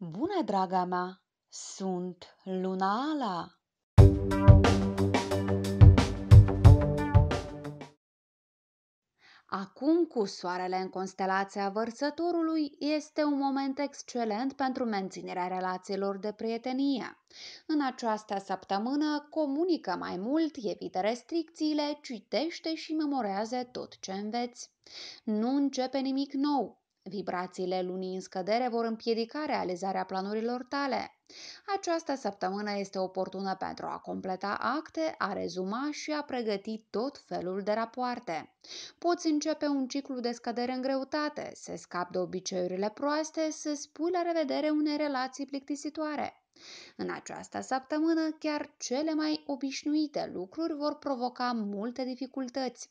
Bună, draga mea! Sunt Luna Ala! Acum, cu soarele în constelația vărsătorului, este un moment excelent pentru menținerea relațiilor de prietenie. În această săptămână, comunică mai mult, evită restricțiile, citește și memorează tot ce înveți. Nu începe nimic nou, Vibrațiile lunii în scădere vor împiedica realizarea planurilor tale. Această săptămână este oportună pentru a completa acte, a rezuma și a pregăti tot felul de rapoarte. Poți începe un ciclu de scădere în greutate, să scapi de obiceiurile proaste, să spui la revedere unei relații plictisitoare. În această săptămână, chiar cele mai obișnuite lucruri vor provoca multe dificultăți.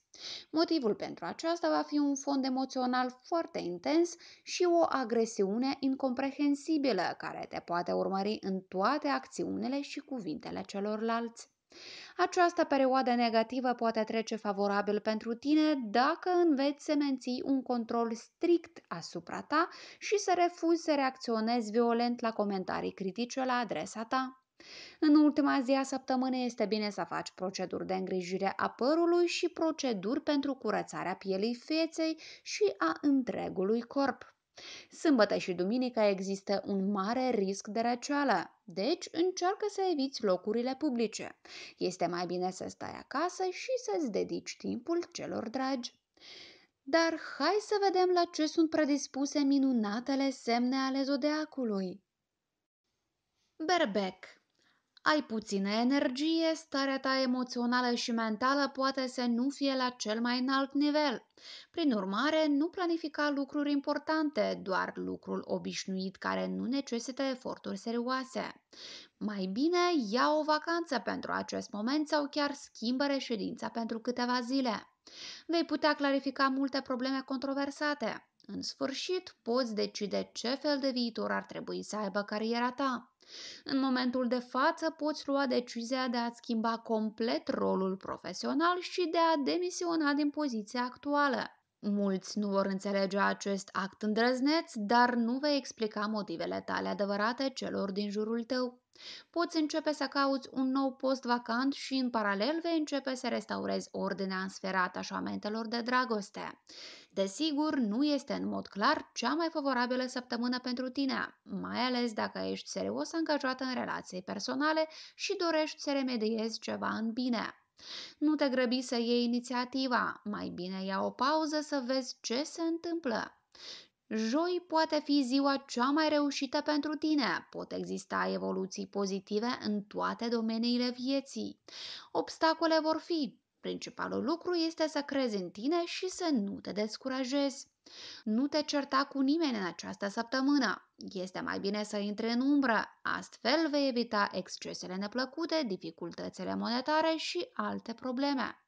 Motivul pentru aceasta va fi un fond emoțional foarte intens și o agresiune incomprehensibilă care te poate urmări în toate acțiunile și cuvintele celorlalți. Această perioadă negativă poate trece favorabil pentru tine dacă înveți să menții un control strict asupra ta și să refuzi să reacționezi violent la comentarii critice la adresa ta. În ultima zi a săptămânii este bine să faci proceduri de îngrijire a părului și proceduri pentru curățarea pielii feței și a întregului corp. Sâmbătă și duminica există un mare risc de răceală, deci încearcă să eviți locurile publice. Este mai bine să stai acasă și să-ți dedici timpul celor dragi. Dar hai să vedem la ce sunt predispuse minunatele semne ale zodeacului. Berbec ai puțină energie, starea ta emoțională și mentală poate să nu fie la cel mai înalt nivel. Prin urmare, nu planifica lucruri importante, doar lucrul obișnuit care nu necesită eforturi serioase. Mai bine ia o vacanță pentru acest moment sau chiar schimbă reședința pentru câteva zile. Vei putea clarifica multe probleme controversate. În sfârșit, poți decide ce fel de viitor ar trebui să aibă cariera ta. În momentul de față poți lua decizia de a-ți schimba complet rolul profesional și de a demisiona din poziția actuală. Mulți nu vor înțelege acest act îndrăzneț, dar nu vei explica motivele tale adevărate celor din jurul tău. Poți începe să cauți un nou post vacant și în paralel vei începe să restaurezi ordinea în sfera atașamentelor de dragoste. Desigur, nu este în mod clar cea mai favorabilă săptămână pentru tine, mai ales dacă ești serios angajată în relații personale și dorești să remediezi ceva în bine. Nu te grăbi să iei inițiativa, mai bine ia o pauză să vezi ce se întâmplă. Joi poate fi ziua cea mai reușită pentru tine. Pot exista evoluții pozitive în toate domeniile vieții. Obstacole vor fi. Principalul lucru este să crezi în tine și să nu te descurajezi. Nu te certa cu nimeni în această săptămână. Este mai bine să intre în umbră, astfel vei evita excesele neplăcute, dificultățile monetare și alte probleme.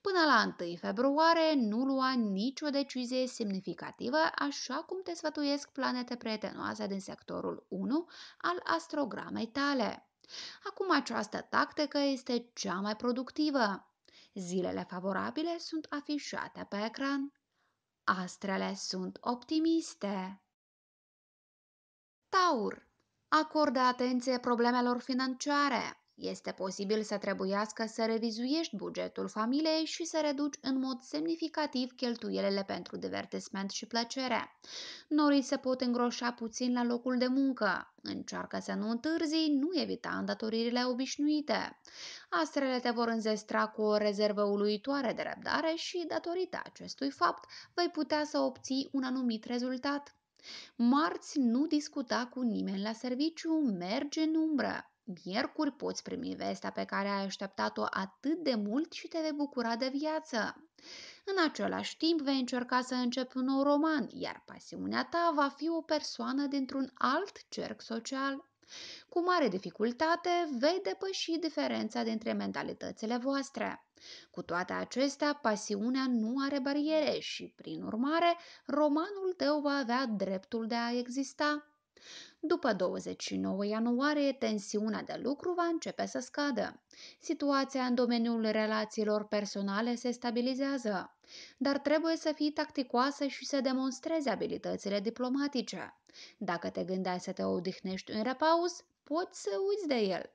Până la 1 februarie nu lua nicio decizie semnificativă, așa cum te sfătuiesc planete prietenoase din sectorul 1 al astrogramei tale. Acum această tactică este cea mai productivă. Zilele favorabile sunt afișate pe ecran. Astrele sunt optimiste. Taur. Acordă atenție problemelor financiare. Este posibil să trebuiască să revizuiești bugetul familiei și să reduci în mod semnificativ cheltuielile pentru divertisment și plăcere. Norii se pot îngroșa puțin la locul de muncă. Încearcă să nu întârzi, nu evita îndatoririle obișnuite. Astrele te vor înzestra cu o rezervă uluitoare de răbdare și, datorită acestui fapt, vei putea să obții un anumit rezultat. Marți nu discuta cu nimeni la serviciu, merge în umbră. Miercuri poți primi vestea pe care ai așteptat-o atât de mult și te vei bucura de viață. În același timp vei încerca să începi un nou roman, iar pasiunea ta va fi o persoană dintr-un alt cerc social. Cu mare dificultate vei depăși diferența dintre mentalitățile voastre. Cu toate acestea, pasiunea nu are bariere și, prin urmare, romanul tău va avea dreptul de a exista. După 29 ianuarie, tensiunea de lucru va începe să scadă. Situația în domeniul relațiilor personale se stabilizează, dar trebuie să fii tacticoasă și să demonstrezi abilitățile diplomatice. Dacă te gândeai să te odihnești în repaus, poți să uiți de el.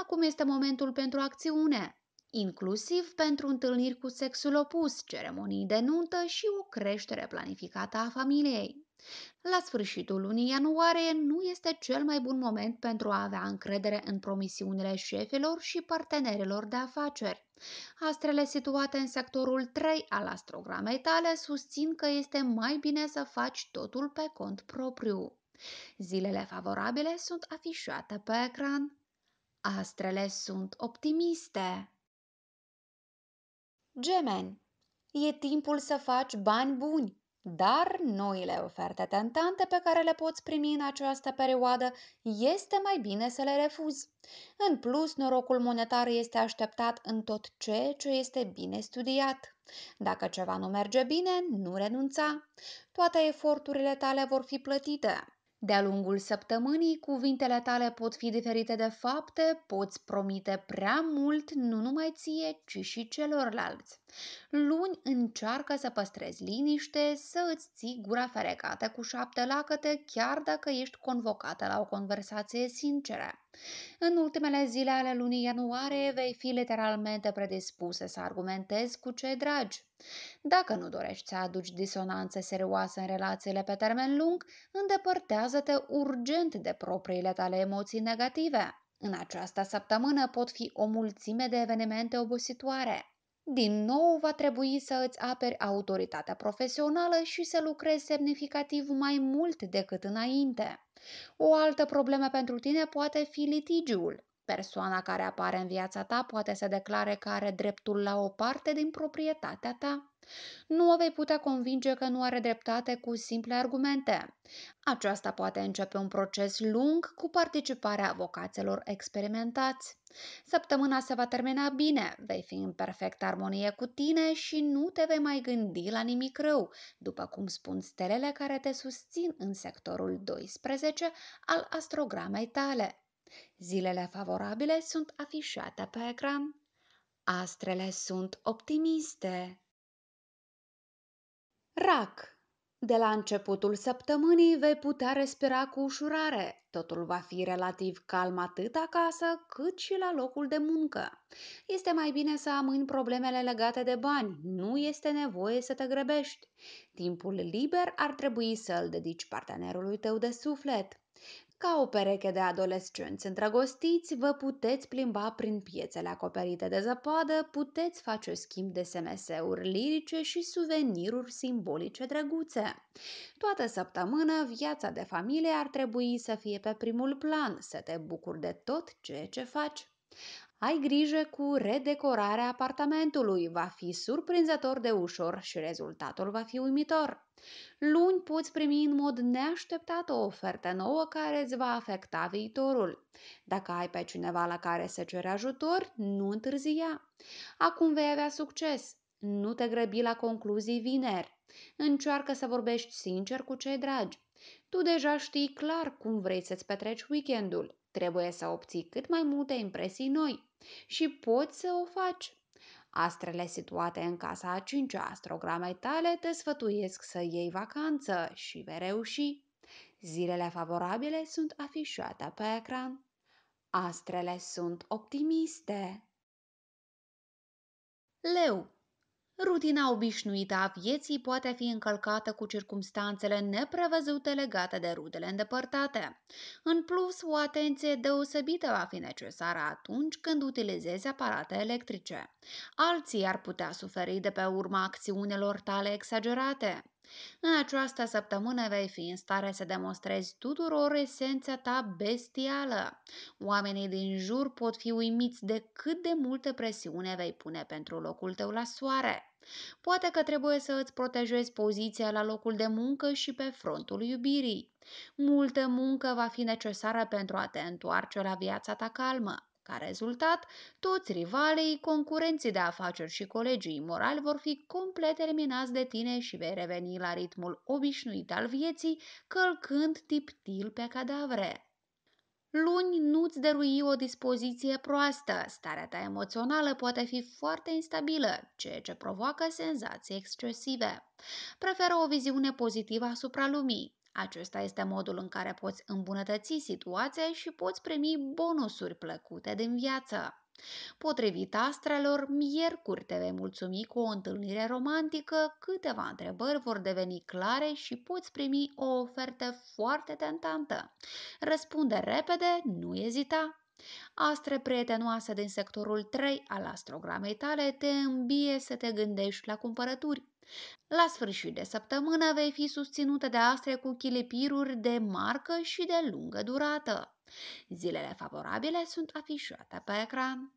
Acum este momentul pentru acțiune, inclusiv pentru întâlniri cu sexul opus, ceremonii de nuntă și o creștere planificată a familiei. La sfârșitul lunii ianuarie nu este cel mai bun moment pentru a avea încredere în promisiunile șefilor și partenerilor de afaceri. Astrele situate în sectorul 3 al astrogramei tale susțin că este mai bine să faci totul pe cont propriu. Zilele favorabile sunt afișate pe ecran. Astrele sunt optimiste. Gemeni, e timpul să faci bani buni. Dar noile oferte tentante pe care le poți primi în această perioadă este mai bine să le refuzi. În plus, norocul monetar este așteptat în tot ceea ce este bine studiat. Dacă ceva nu merge bine, nu renunța. Toate eforturile tale vor fi plătite. De-a lungul săptămânii, cuvintele tale pot fi diferite de fapte, poți promite prea mult nu numai ție, ci și celorlalți. Luni încearcă să păstrezi liniște, să îți ții gura ferecată cu șapte lacăte, chiar dacă ești convocată la o conversație sinceră. În ultimele zile ale lunii ianuarie vei fi literalmente predispusă să argumentezi cu cei dragi. Dacă nu dorești să aduci disonanțe serioase în relațiile pe termen lung, îndepărtează-te urgent de propriile tale emoții negative. În această săptămână pot fi o mulțime de evenimente obositoare. Din nou va trebui să îți aperi autoritatea profesională și să lucrezi semnificativ mai mult decât înainte. O altă problemă pentru tine poate fi litigiul. Persoana care apare în viața ta poate să declare că are dreptul la o parte din proprietatea ta. Nu o vei putea convinge că nu are dreptate cu simple argumente. Aceasta poate începe un proces lung cu participarea avocaților experimentați. Săptămâna se va termina bine, vei fi în perfectă armonie cu tine și nu te vei mai gândi la nimic rău, după cum spun stelele care te susțin în sectorul 12 al astrogramei tale. Zilele favorabile sunt afișate pe ecran. Astrele sunt optimiste. Rac. De la începutul săptămânii vei putea respira cu ușurare. Totul va fi relativ calm atât acasă cât și la locul de muncă. Este mai bine să amâni problemele legate de bani, nu este nevoie să te grăbești. Timpul liber ar trebui să îl dedici partenerului tău de suflet. Ca o pereche de adolescenți îndrăgostiți, vă puteți plimba prin piețele acoperite de zăpadă, puteți face schimb de SMS-uri lirice și suveniruri simbolice drăguțe. Toată săptămână, viața de familie ar trebui să fie pe primul plan, să te bucuri de tot ceea ce faci. Ai grijă cu redecorarea apartamentului, va fi surprinzător de ușor și rezultatul va fi uimitor. Luni poți primi în mod neașteptat o ofertă nouă care îți va afecta viitorul. Dacă ai pe cineva la care să cere ajutor, nu întârzia. Acum vei avea succes. Nu te grăbi la concluzii vineri. Încearcă să vorbești sincer cu cei dragi. Tu deja știi clar cum vrei să-ți petreci weekendul. Trebuie să obții cât mai multe impresii noi și poți să o faci. Astrele situate în casa a cincea astrogramei tale te sfătuiesc să iei vacanță și vei reuși. Zilele favorabile sunt afișate pe ecran. Astrele sunt optimiste. Leu Rutina obișnuită a vieții poate fi încălcată cu circumstanțele neprevăzute legate de rudele îndepărtate. În plus, o atenție deosebită va fi necesară atunci când utilizezi aparate electrice. Alții ar putea suferi de pe urma acțiunilor tale exagerate. În această săptămână vei fi în stare să demonstrezi tuturor esența ta bestială. Oamenii din jur pot fi uimiți de cât de multă presiune vei pune pentru locul tău la soare. Poate că trebuie să îți protejezi poziția la locul de muncă și pe frontul iubirii. Multă muncă va fi necesară pentru a te întoarce la viața ta calmă. Ca rezultat, toți rivalii, concurenții de afaceri și colegii imorali vor fi complet eliminați de tine și vei reveni la ritmul obișnuit al vieții, călcând tiptil pe cadavre. Luni nu-ți dărui o dispoziție proastă, starea ta emoțională poate fi foarte instabilă, ceea ce provoacă senzații excesive. Preferă o viziune pozitivă asupra lumii. Acesta este modul în care poți îmbunătăți situația și poți primi bonusuri plăcute din viață. Potrivit astrelor, miercuri te vei mulțumi cu o întâlnire romantică, câteva întrebări vor deveni clare și poți primi o ofertă foarte tentantă. Răspunde repede, nu ezita, Astre prietenoase din sectorul 3 al astrogramei tale te îmbie să te gândești la cumpărături, la sfârșit de săptămână vei fi susținută de astre cu chilipiruri de marcă și de lungă durată. Zilele favorabile sunt afișate pe ecran.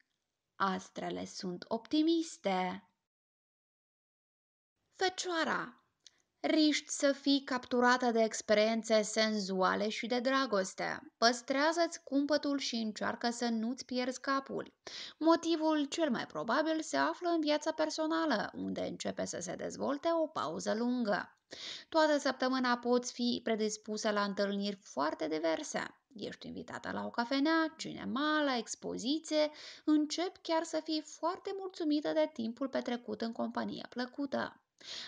Astrele sunt optimiste. Fecioara riști să fii capturată de experiențe senzuale și de dragoste. Păstrează-ți cumpătul și încearcă să nu-ți pierzi capul. Motivul cel mai probabil se află în viața personală, unde începe să se dezvolte o pauză lungă. Toată săptămâna poți fi predispusă la întâlniri foarte diverse. Ești invitată la o cafenea, cinema, la expoziție, încep chiar să fii foarte mulțumită de timpul petrecut în companie plăcută.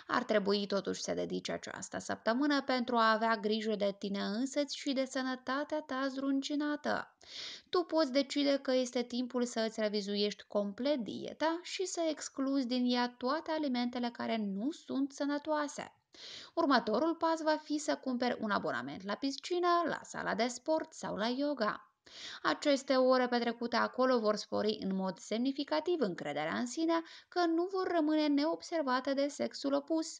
Ar trebui totuși să dedici această săptămână pentru a avea grijă de tine însăți și de sănătatea ta zdruncinată. Tu poți decide că este timpul să îți revizuiești complet dieta și să excluzi din ea toate alimentele care nu sunt sănătoase. Următorul pas va fi să cumperi un abonament la piscină, la sala de sport sau la yoga. Aceste ore petrecute acolo vor spori în mod semnificativ încrederea în sine că nu vor rămâne neobservate de sexul opus.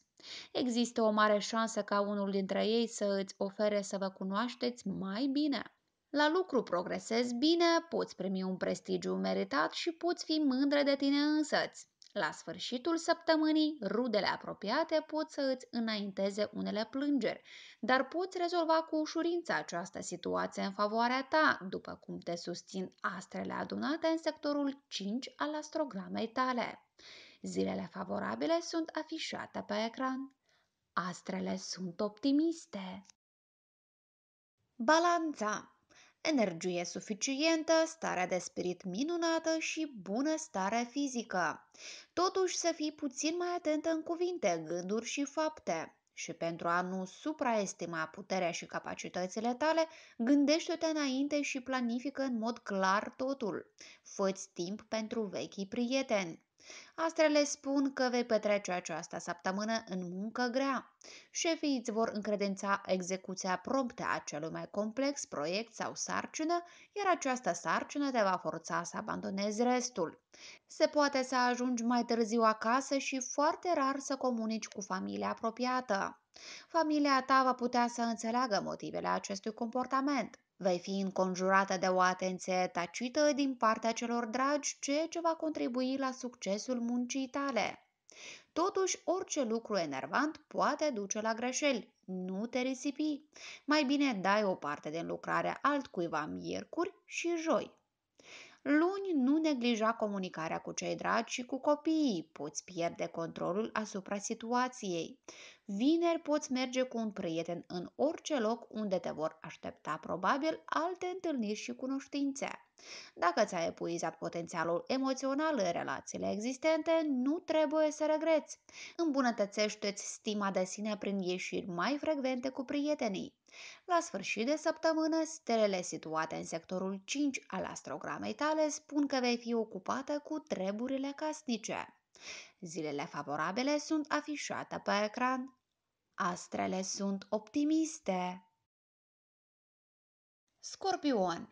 Există o mare șansă ca unul dintre ei să îți ofere să vă cunoașteți mai bine. La lucru progresezi bine, poți primi un prestigiu meritat și poți fi mândre de tine însăți. La sfârșitul săptămânii, rudele apropiate pot să îți înainteze unele plângeri, dar poți rezolva cu ușurință această situație în favoarea ta, după cum te susțin astrele adunate în sectorul 5 al astrogramei tale. Zilele favorabile sunt afișate pe ecran. Astrele sunt optimiste. Balanța energie suficientă, starea de spirit minunată și bună stare fizică. Totuși să fii puțin mai atentă în cuvinte, gânduri și fapte. Și pentru a nu supraestima puterea și capacitățile tale, gândește-te înainte și planifică în mod clar totul. Făți timp pentru vechii prieteni. Astrele spun că vei petrece această săptămână în muncă grea. Șefii îți vor încredința execuția promptă a celui mai complex proiect sau sarcină, iar această sarcină te va forța să abandonezi restul. Se poate să ajungi mai târziu acasă și foarte rar să comunici cu familia apropiată. Familia ta va putea să înțeleagă motivele acestui comportament. Vei fi înconjurată de o atenție tacită din partea celor dragi, ceea ce va contribui la succesul muncii tale. Totuși, orice lucru enervant poate duce la greșeli. Nu te risipi. Mai bine dai o parte din lucrare altcuiva miercuri și joi. Luni nu neglija comunicarea cu cei dragi și cu copiii, poți pierde controlul asupra situației. Vineri poți merge cu un prieten în orice loc unde te vor aștepta probabil alte întâlniri și cunoștințe. Dacă ți-ai epuizat potențialul emoțional în relațiile existente, nu trebuie să regreți. Îmbunătățește-ți stima de sine prin ieșiri mai frecvente cu prietenii. La sfârșit de săptămână, stelele situate în sectorul 5 al astrogramei tale spun că vei fi ocupată cu treburile casnice. Zilele favorabile sunt afișate pe ecran Astrele sunt optimiste. Scorpion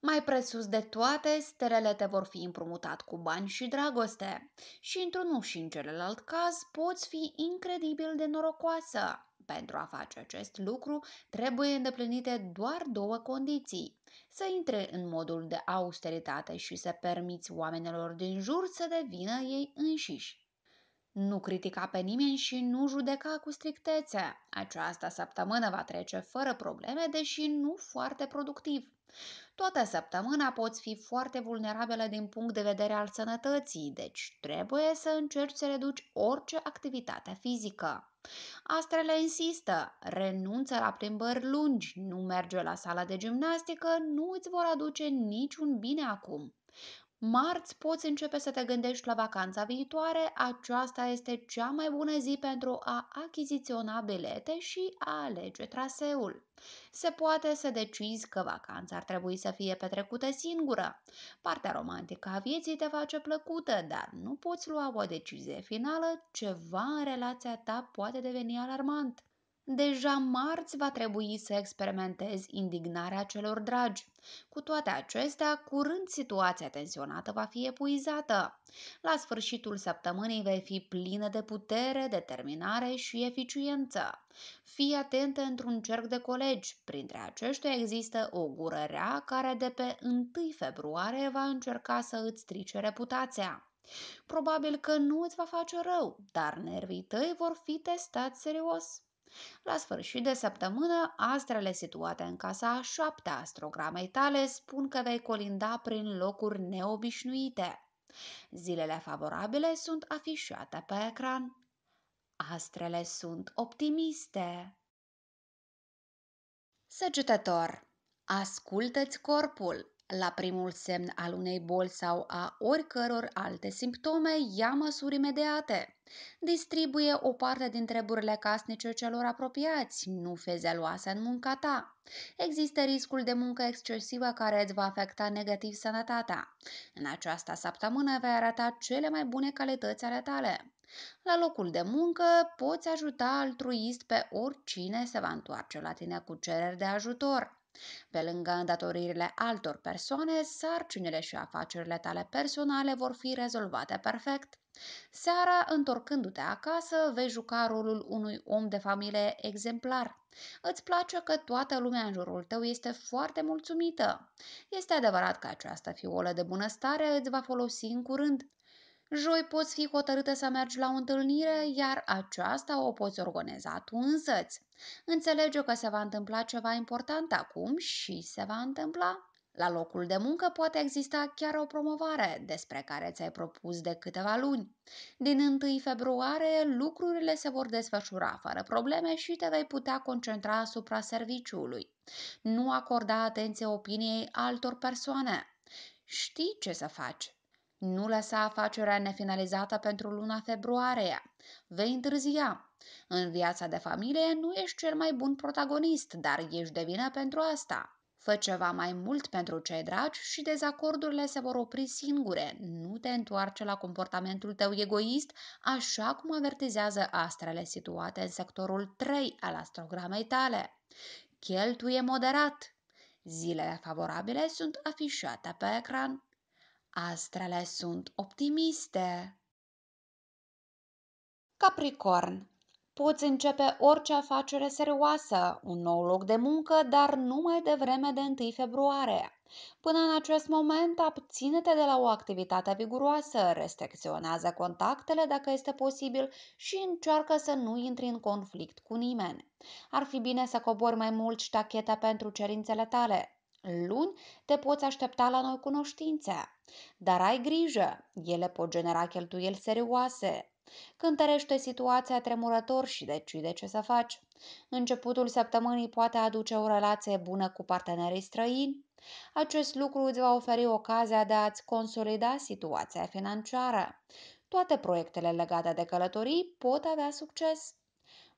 mai presus de toate, stelele te vor fi împrumutat cu bani și dragoste. Și într-unul și în celălalt caz, poți fi incredibil de norocoasă. Pentru a face acest lucru, trebuie îndeplinite doar două condiții. Să intre în modul de austeritate și să permiți oamenilor din jur să devină ei înșiși. Nu critica pe nimeni și nu judeca cu strictețe. Această săptămână va trece fără probleme, deși nu foarte productiv. Toată săptămâna poți fi foarte vulnerabilă din punct de vedere al sănătății, deci trebuie să încerci să reduci orice activitate fizică. Astrele insistă, renunță la plimbări lungi, nu merge la sala de gimnastică, nu îți vor aduce niciun bine acum. Marți poți începe să te gândești la vacanța viitoare, aceasta este cea mai bună zi pentru a achiziționa bilete și a alege traseul. Se poate să decizi că vacanța ar trebui să fie petrecută singură. Partea romantică a vieții te face plăcută, dar nu poți lua o decizie finală, ceva în relația ta poate deveni alarmant. Deja marți va trebui să experimentezi indignarea celor dragi. Cu toate acestea, curând situația tensionată va fi epuizată. La sfârșitul săptămânii vei fi plină de putere, determinare și eficiență. Fii atentă într-un cerc de colegi. Printre aceștia există o gură rea care de pe 1 februarie va încerca să îți strice reputația. Probabil că nu îți va face rău, dar nervii tăi vor fi testați serios. La sfârșit de săptămână, astrele situate în casa a șaptea astrogramei tale spun că vei colinda prin locuri neobișnuite. Zilele favorabile sunt afișate pe ecran. Astrele sunt optimiste. Săgetător, ascultă-ți corpul. La primul semn al unei boli sau a oricăror alte simptome, ia măsuri imediate. Distribuie o parte din treburile casnice celor apropiați, nu feze zeloasă în munca ta. Există riscul de muncă excesivă care îți va afecta negativ sănătatea. În această săptămână vei arăta cele mai bune calități ale tale. La locul de muncă poți ajuta altruist pe oricine se va întoarce la tine cu cereri de ajutor. Pe lângă îndatoririle altor persoane, sarcinile și afacerile tale personale vor fi rezolvate perfect. Seara, întorcându-te acasă, vei juca rolul unui om de familie exemplar. Îți place că toată lumea în jurul tău este foarte mulțumită. Este adevărat că această fiolă de bunăstare îți va folosi în curând. Joi poți fi hotărâtă să mergi la o întâlnire, iar aceasta o poți organiza tu însăți. Înțelege că se va întâmpla ceva important acum și se va întâmpla. La locul de muncă poate exista chiar o promovare despre care ți-ai propus de câteva luni. Din 1 februarie, lucrurile se vor desfășura fără probleme și te vei putea concentra asupra serviciului. Nu acorda atenție opiniei altor persoane. Știi ce să faci. Nu lăsa afacerea nefinalizată pentru luna februarie. Vei întârzia. În viața de familie nu ești cel mai bun protagonist, dar ești de vină pentru asta. Fă ceva mai mult pentru cei dragi și dezacordurile se vor opri singure. Nu te întoarce la comportamentul tău egoist, așa cum avertizează astrele situate în sectorul 3 al astrogramei tale. Cheltuie moderat. Zilele favorabile sunt afișate pe ecran. Astrele sunt optimiste. Capricorn, poți începe orice afacere serioasă, un nou loc de muncă, dar numai de vreme de 1 februarie. Până în acest moment, abține-te de la o activitate viguroasă, restricționează contactele dacă este posibil și încearcă să nu intri în conflict cu nimeni. Ar fi bine să cobori mai mult ștacheta pentru cerințele tale luni te poți aștepta la noi cunoștințe. Dar ai grijă, ele pot genera cheltuieli serioase. Cântărește situația tremurător și decide ce să faci. Începutul săptămânii poate aduce o relație bună cu partenerii străini. Acest lucru îți va oferi ocazia de a-ți consolida situația financiară. Toate proiectele legate de călătorii pot avea succes.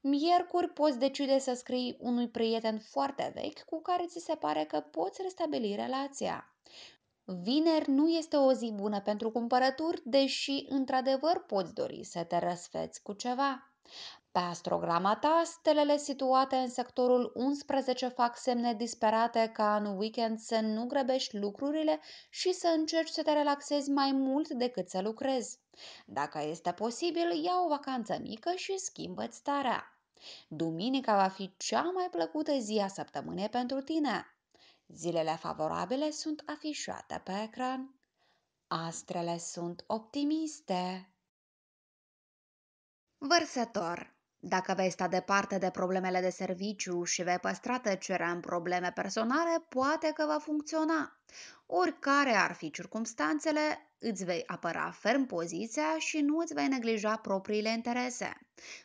Miercuri poți decide să scrii unui prieten foarte vechi cu care ți se pare că poți restabili relația. Vineri nu este o zi bună pentru cumpărături, deși într-adevăr poți dori să te răsfeți cu ceva. Pe astrograma ta, stelele situate în sectorul 11 fac semne disperate ca în weekend să nu grăbești lucrurile și să încerci să te relaxezi mai mult decât să lucrezi. Dacă este posibil, ia o vacanță mică și schimbă-ți starea. Duminica va fi cea mai plăcută zi a săptămânii pentru tine. Zilele favorabile sunt afișate pe ecran. Astrele sunt optimiste. Vărsător dacă vei sta departe de problemele de serviciu și vei păstra tăcerea în probleme personale, poate că va funcționa. Oricare ar fi circumstanțele, îți vei apăra ferm poziția și nu îți vei neglija propriile interese.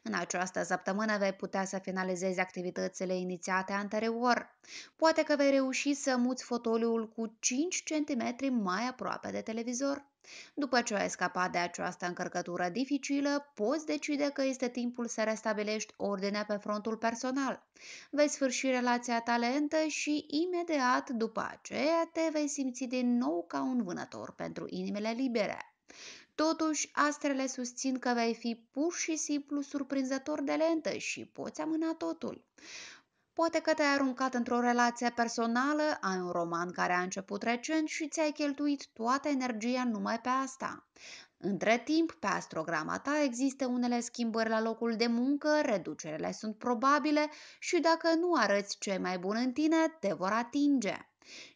În această săptămână vei putea să finalizezi activitățile inițiate anterior. Poate că vei reuși să muți fotoliul cu 5 cm mai aproape de televizor. După ce ai scăpat de această încărcătură dificilă, poți decide că este timpul să restabilești ordinea pe frontul personal. Vei sfârși relația ta lentă și imediat după aceea te vei simți din nou ca un vânător pentru inimile libere. Totuși, astrele susțin că vei fi pur și simplu surprinzător de lentă și poți amâna totul. Poate că te-ai aruncat într-o relație personală, ai un roman care a început recent și ți-ai cheltuit toată energia numai pe asta. Între timp, pe astrograma ta există unele schimbări la locul de muncă, reducerile sunt probabile și dacă nu arăți ce mai bun în tine, te vor atinge.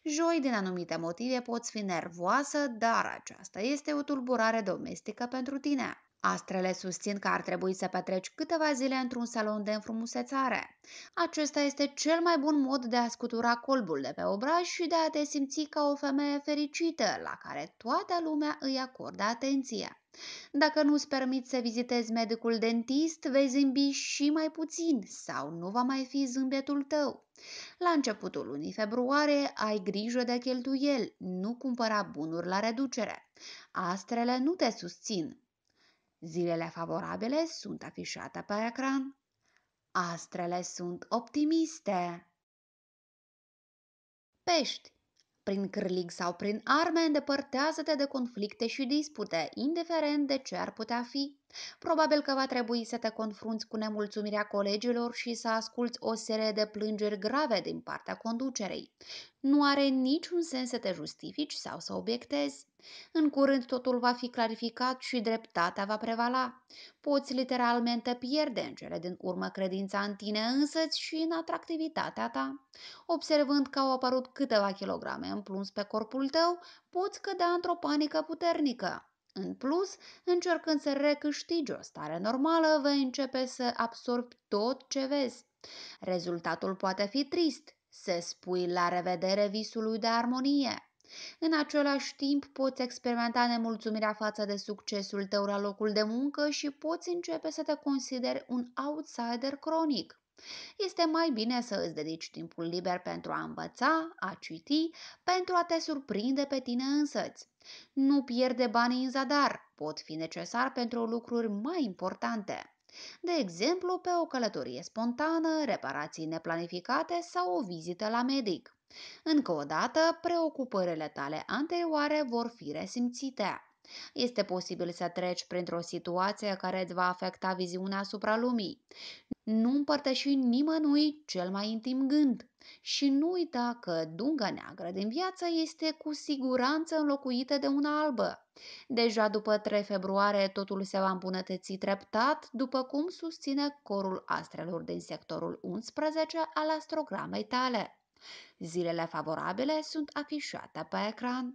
Joi, din anumite motive, poți fi nervoasă, dar aceasta este o tulburare domestică pentru tine. Astrele susțin că ar trebui să petreci câteva zile într-un salon de înfrumusețare. Acesta este cel mai bun mod de a scutura colbul de pe obraj și de a te simți ca o femeie fericită, la care toată lumea îi acordă atenție. Dacă nu-ți permiți să vizitezi medicul dentist, vei zâmbi și mai puțin sau nu va mai fi zâmbetul tău. La începutul lunii februarie ai grijă de cheltuieli, nu cumpăra bunuri la reducere. Astrele nu te susțin, Zilele favorabile sunt afișate pe ecran. Astrele sunt optimiste. Pești prin cârlig sau prin arme îndepărtează-te de conflicte și dispute, indiferent de ce ar putea fi. Probabil că va trebui să te confrunți cu nemulțumirea colegilor și să asculți o serie de plângeri grave din partea conducerei. Nu are niciun sens să te justifici sau să obiectezi. În curând totul va fi clarificat și dreptatea va prevala. Poți literalmente pierde în cele din urmă credința în tine însăți și în atractivitatea ta. Observând că au apărut câteva kilograme în plus pe corpul tău, poți cădea într-o panică puternică. În plus, încercând să recâștigi o stare normală, vei începe să absorbi tot ce vezi. Rezultatul poate fi trist, să spui la revedere visului de armonie. În același timp, poți experimenta nemulțumirea față de succesul tău la locul de muncă și poți începe să te consideri un outsider cronic. Este mai bine să îți dedici timpul liber pentru a învăța, a citi, pentru a te surprinde pe tine însăți. Nu pierde banii în zadar, pot fi necesari pentru lucruri mai importante, de exemplu pe o călătorie spontană, reparații neplanificate sau o vizită la medic. Încă o dată, preocupările tale anterioare vor fi resimțite. Este posibil să treci printr-o situație care îți va afecta viziunea asupra lumii. Nu împărtăși nimănui cel mai intim gând și nu uita că dunga neagră din viață este cu siguranță înlocuită de una albă. Deja după 3 februarie totul se va îmbunătăți treptat, după cum susține corul astrelor din sectorul 11 al astrogramei tale. Zilele favorabile sunt afișate pe ecran